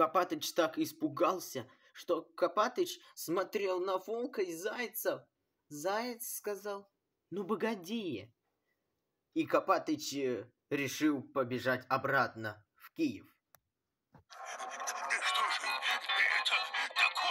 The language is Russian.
Копатыч так испугался, что Копатыч смотрел на волка и зайца. Заяц сказал, ну погоди. И Копатыч э, решил побежать обратно в Киев. Что же это такое?